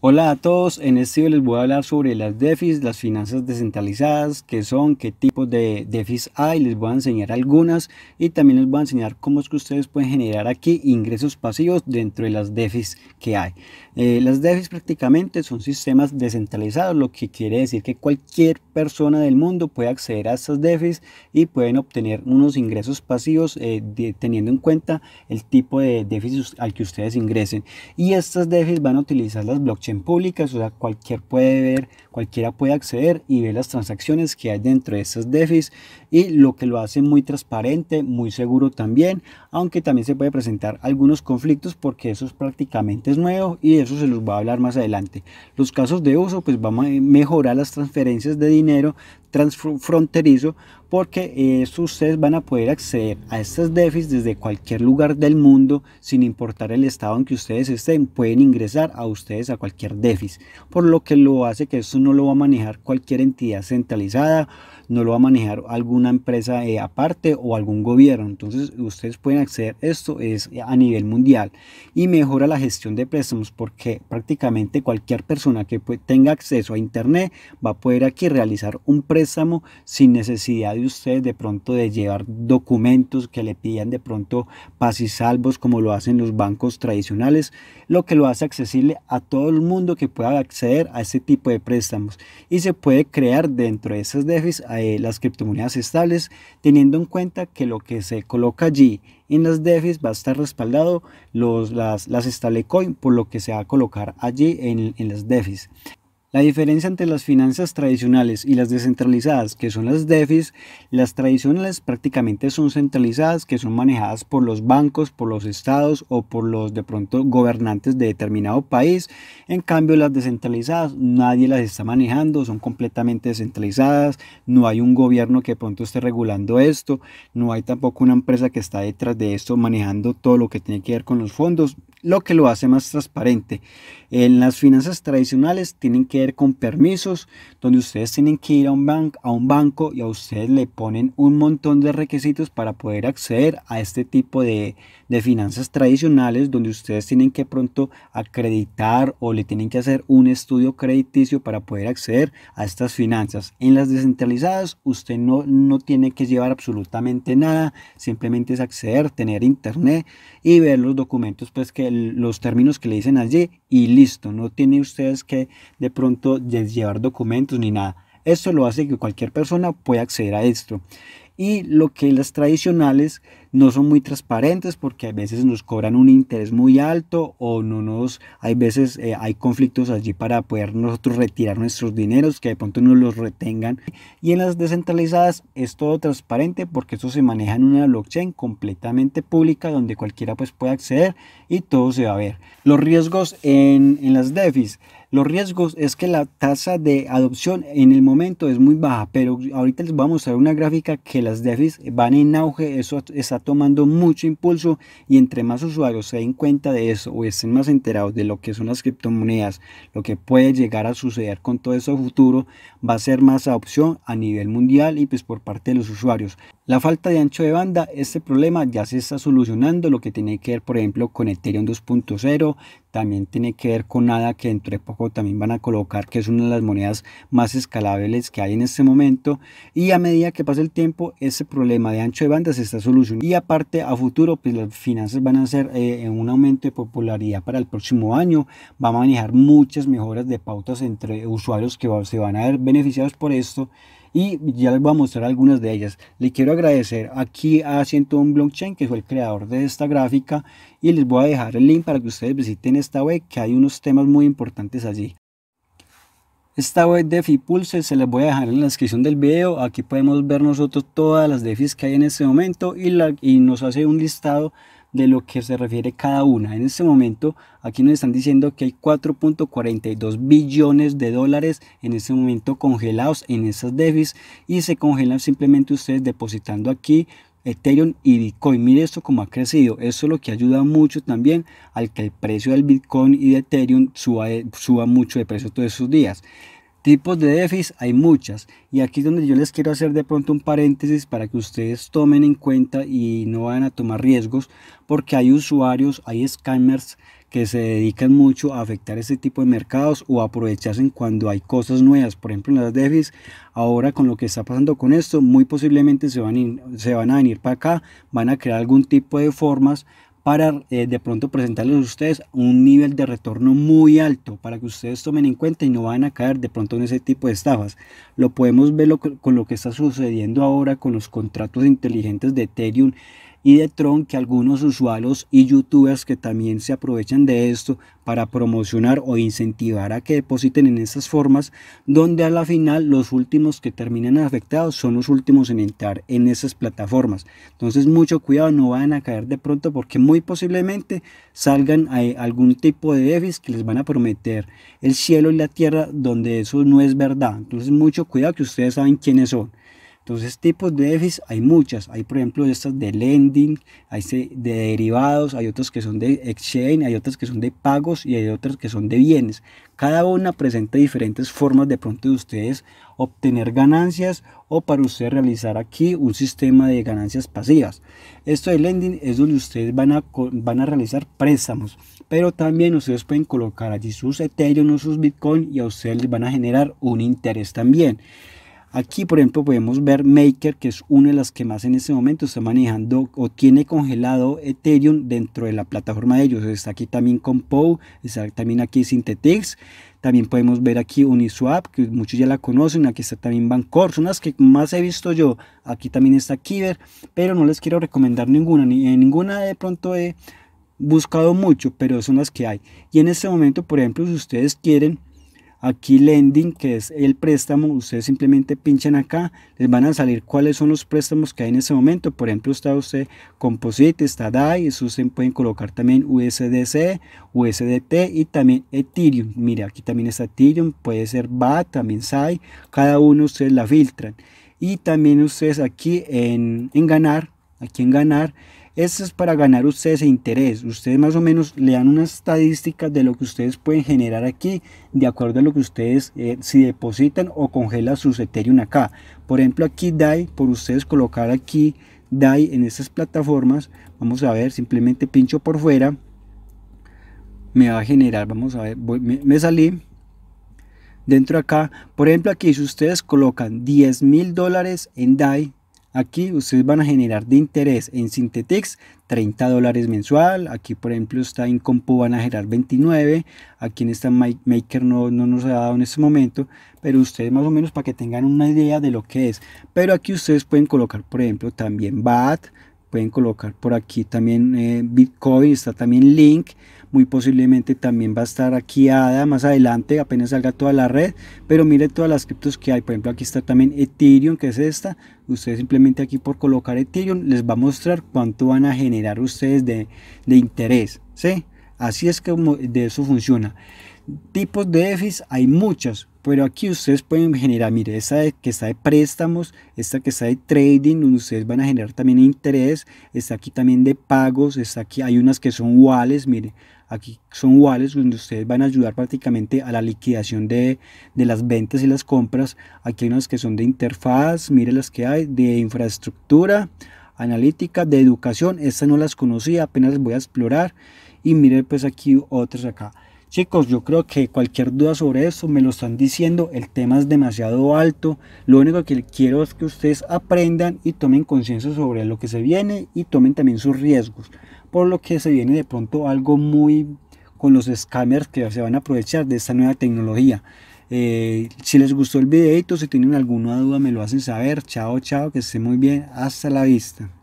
Hola a todos, en este video les voy a hablar sobre las DEFIs, las finanzas descentralizadas, qué son, qué tipos de DEFIs hay, les voy a enseñar algunas y también les voy a enseñar cómo es que ustedes pueden generar aquí ingresos pasivos dentro de las DEFIs que hay. Eh, las DEFIs prácticamente son sistemas descentralizados, lo que quiere decir que cualquier persona del mundo puede acceder a estas DEFIs y pueden obtener unos ingresos pasivos eh, teniendo en cuenta el tipo de DEFIs al que ustedes ingresen. Y estas DEFIs van a utilizar las blockchain públicas, o sea, cualquier puede ver, cualquiera puede acceder y ver las transacciones que hay dentro de esas DEFIs y lo que lo hace muy transparente, muy seguro también, aunque también se puede presentar algunos conflictos porque eso es prácticamente es nuevo y eso se los va a hablar más adelante. Los casos de uso, pues vamos a mejorar las transferencias de dinero transfronterizo porque eh, eso ustedes van a poder acceder a estos déficits desde cualquier lugar del mundo sin importar el estado en que ustedes estén pueden ingresar a ustedes a cualquier déficit por lo que lo hace que eso no lo va a manejar cualquier entidad centralizada no lo va a manejar alguna empresa eh, aparte o algún gobierno. Entonces ustedes pueden acceder, esto es a nivel mundial y mejora la gestión de préstamos porque prácticamente cualquier persona que tenga acceso a Internet va a poder aquí realizar un préstamo sin necesidad de ustedes de pronto de llevar documentos que le pidan de pronto pas y salvos como lo hacen los bancos tradicionales, lo que lo hace accesible a todo el mundo que pueda acceder a este tipo de préstamos y se puede crear dentro de esos déficits eh, las criptomonedas estables, teniendo en cuenta que lo que se coloca allí en las DEFIs va a estar respaldado los, las, las stablecoin por lo que se va a colocar allí en, en las DEFIs. La diferencia entre las finanzas tradicionales y las descentralizadas, que son las DEFIs, las tradicionales prácticamente son centralizadas, que son manejadas por los bancos, por los estados o por los de pronto gobernantes de determinado país. En cambio, las descentralizadas nadie las está manejando, son completamente descentralizadas, no hay un gobierno que de pronto esté regulando esto, no hay tampoco una empresa que está detrás de esto manejando todo lo que tiene que ver con los fondos, lo que lo hace más transparente. En las finanzas tradicionales tienen que con permisos, donde ustedes tienen que ir a un, ban a un banco y a ustedes le ponen un montón de requisitos para poder acceder a este tipo de, de finanzas tradicionales, donde ustedes tienen que pronto acreditar o le tienen que hacer un estudio crediticio para poder acceder a estas finanzas. En las descentralizadas usted no, no tiene que llevar absolutamente nada, simplemente es acceder, tener internet y ver los documentos, pues que los términos que le dicen allí y listo, no tiene ustedes que de pronto de llevar documentos ni nada. Esto lo hace que cualquier persona pueda acceder a esto. Y lo que las tradicionales no son muy transparentes porque a veces nos cobran un interés muy alto o no nos, hay veces eh, hay conflictos allí para poder nosotros retirar nuestros dineros que de pronto no los retengan. Y en las descentralizadas es todo transparente porque esto se maneja en una blockchain completamente pública donde cualquiera pues puede acceder y todo se va a ver. Los riesgos en, en las DEFIs. Los riesgos es que la tasa de adopción en el momento es muy baja, pero ahorita les voy a mostrar una gráfica que las DEFIs van en auge, eso está tomando mucho impulso y entre más usuarios se den cuenta de eso o estén más enterados de lo que son las criptomonedas, lo que puede llegar a suceder con todo eso futuro, va a ser más adopción a nivel mundial y pues por parte de los usuarios. La falta de ancho de banda, este problema ya se está solucionando, lo que tiene que ver por ejemplo con Ethereum 2.0, también tiene que ver con nada que dentro de poco también van a colocar, que es una de las monedas más escalables que hay en este momento. Y a medida que pasa el tiempo, ese problema de ancho de banda se está solucionando. Y aparte, a futuro, pues las finanzas van a ser eh, en un aumento de popularidad para el próximo año. Va a manejar muchas mejoras de pautas entre usuarios que se van a ver beneficiados por esto. Y ya les voy a mostrar algunas de ellas. Le quiero agradecer aquí a 101 Blockchain, que fue el creador de esta gráfica, y les voy a dejar el link para que ustedes visiten esta web, que hay unos temas muy importantes allí. Esta web de Fipulse se les voy a dejar en la descripción del video. Aquí podemos ver nosotros todas las DeFis que hay en este momento y nos hace un listado de lo que se refiere cada una. En este momento, aquí nos están diciendo que hay 4.42 billones de dólares en este momento congelados en esas déficits y se congelan simplemente ustedes depositando aquí Ethereum y Bitcoin. Mire esto como ha crecido. Eso es lo que ayuda mucho también al que el precio del Bitcoin y de Ethereum suba, eh, suba mucho de precio todos esos días. Tipos de déficit hay muchas y aquí es donde yo les quiero hacer de pronto un paréntesis para que ustedes tomen en cuenta y no vayan a tomar riesgos porque hay usuarios, hay scammers que se dedican mucho a afectar este tipo de mercados o aprovecharse cuando hay cosas nuevas, por ejemplo en las déficits, ahora con lo que está pasando con esto, muy posiblemente se van, se van a venir para acá, van a crear algún tipo de formas para eh, de pronto presentarles a ustedes un nivel de retorno muy alto para que ustedes tomen en cuenta y no van a caer de pronto en ese tipo de estafas. Lo podemos ver con lo que está sucediendo ahora con los contratos inteligentes de Ethereum y de Tron que algunos usuarios y youtubers que también se aprovechan de esto para promocionar o incentivar a que depositen en esas formas, donde a la final los últimos que terminan afectados son los últimos en entrar en esas plataformas. Entonces mucho cuidado, no van a caer de pronto porque muy posiblemente salgan a eh, algún tipo de déficit que les van a prometer el cielo y la tierra donde eso no es verdad. Entonces mucho cuidado que ustedes saben quiénes son. Entonces, tipos de EFIs hay muchas. Hay, por ejemplo, estas de lending, hay de derivados, hay otras que son de exchange, hay otras que son de pagos y hay otras que son de bienes. Cada una presenta diferentes formas de pronto de ustedes obtener ganancias o para ustedes realizar aquí un sistema de ganancias pasivas. Esto de lending es donde ustedes van a, van a realizar préstamos, pero también ustedes pueden colocar allí sus Ethereum o sus Bitcoin y a ustedes les van a generar un interés también. Aquí, por ejemplo, podemos ver Maker, que es una de las que más en este momento está manejando o tiene congelado Ethereum dentro de la plataforma de ellos. Está aquí también Compo, está también aquí Synthetix También podemos ver aquí Uniswap, que muchos ya la conocen. Aquí está también Bancor, son las que más he visto yo. Aquí también está Kiver, pero no les quiero recomendar ninguna, ni eh, ninguna de pronto he buscado mucho, pero son las que hay. Y en este momento, por ejemplo, si ustedes quieren Aquí lending, que es el préstamo, ustedes simplemente pinchan acá, les van a salir cuáles son los préstamos que hay en ese momento. Por ejemplo, está usted Composite, está DAI, ustedes pueden colocar también USDC, USDT y también Ethereum. Mire, aquí también está Ethereum, puede ser BAT, también SAI, cada uno ustedes la filtran. Y también ustedes aquí en, en ganar, aquí en ganar, esto es para ganar ustedes interés. Ustedes más o menos le dan unas estadísticas de lo que ustedes pueden generar aquí, de acuerdo a lo que ustedes eh, si depositan o congelan sus Ethereum acá. Por ejemplo, aquí DAI, por ustedes colocar aquí DAI en estas plataformas, vamos a ver, simplemente pincho por fuera, me va a generar, vamos a ver, me, salí, dentro acá. Por ejemplo, aquí si ustedes colocan 10 mil dólares en DAI, Aquí ustedes van a generar de interés en Synthetix 30 dólares mensual. Aquí, por ejemplo, está en Compu van a generar 29. Aquí en esta Maker no, no nos ha dado en este momento, pero ustedes más o menos para que tengan una idea de lo que es. Pero aquí ustedes pueden colocar, por ejemplo, también BAT, pueden colocar por aquí también eh, Bitcoin, está también Link muy posiblemente también va a estar aquí más adelante, apenas salga toda la red, pero mire todas las criptos que hay, por ejemplo aquí está también Ethereum, que es esta, ustedes simplemente aquí por colocar Ethereum les va a mostrar cuánto van a generar ustedes de, interés, ¿sí? Así es como de eso funciona. Tipos de EFIs hay muchas, pero aquí ustedes pueden generar, mire, esta que está de préstamos, esta que está de trading, donde ustedes van a generar también interés, está aquí también de pagos, está aquí, hay unas que son iguales. mire, Aquí son wallets donde ustedes van a ayudar prácticamente a la liquidación de, las ventas y las compras. Aquí hay unas que son de interfaz, mire las que hay, de infraestructura, analítica, de educación. Estas no las conocía, apenas las voy a explorar. Y mire pues aquí otras acá. Chicos, yo creo que cualquier duda sobre eso, me lo están diciendo, el tema es demasiado alto, lo único que quiero es que ustedes aprendan y tomen conciencia sobre lo que se viene y tomen también sus riesgos, por lo que se viene de pronto algo muy con los scammers que se van a aprovechar de esta nueva tecnología. Eh, si les gustó el videito, si tienen alguna duda me lo hacen saber. Chao, chao, que esté muy bien. Hasta la vista.